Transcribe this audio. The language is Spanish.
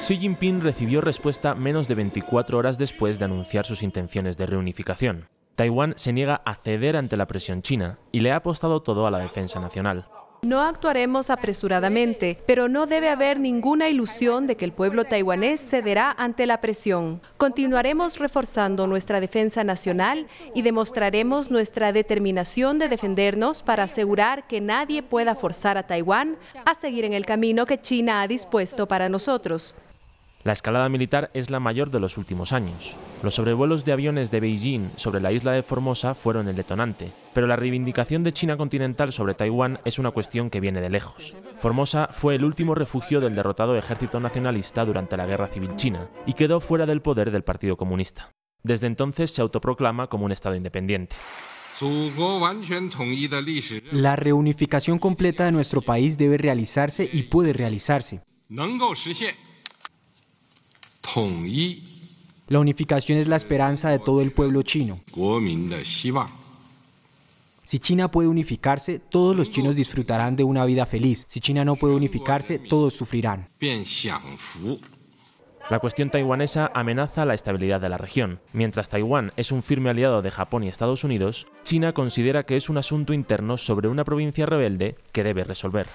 Xi Jinping recibió respuesta menos de 24 horas después de anunciar sus intenciones de reunificación. Taiwán se niega a ceder ante la presión china y le ha apostado todo a la defensa nacional. No actuaremos apresuradamente, pero no debe haber ninguna ilusión de que el pueblo taiwanés cederá ante la presión. Continuaremos reforzando nuestra defensa nacional y demostraremos nuestra determinación de defendernos para asegurar que nadie pueda forzar a Taiwán a seguir en el camino que China ha dispuesto para nosotros. La escalada militar es la mayor de los últimos años. Los sobrevuelos de aviones de Beijing sobre la isla de Formosa fueron el detonante, pero la reivindicación de China continental sobre Taiwán es una cuestión que viene de lejos. Formosa fue el último refugio del derrotado ejército nacionalista durante la Guerra Civil China y quedó fuera del poder del Partido Comunista. Desde entonces se autoproclama como un Estado independiente. La reunificación completa de nuestro país debe realizarse y puede realizarse. La unificación es la esperanza de todo el pueblo chino. Si China puede unificarse, todos los chinos disfrutarán de una vida feliz. Si China no puede unificarse, todos sufrirán. La cuestión taiwanesa amenaza la estabilidad de la región. Mientras Taiwán es un firme aliado de Japón y Estados Unidos, China considera que es un asunto interno sobre una provincia rebelde que debe resolver.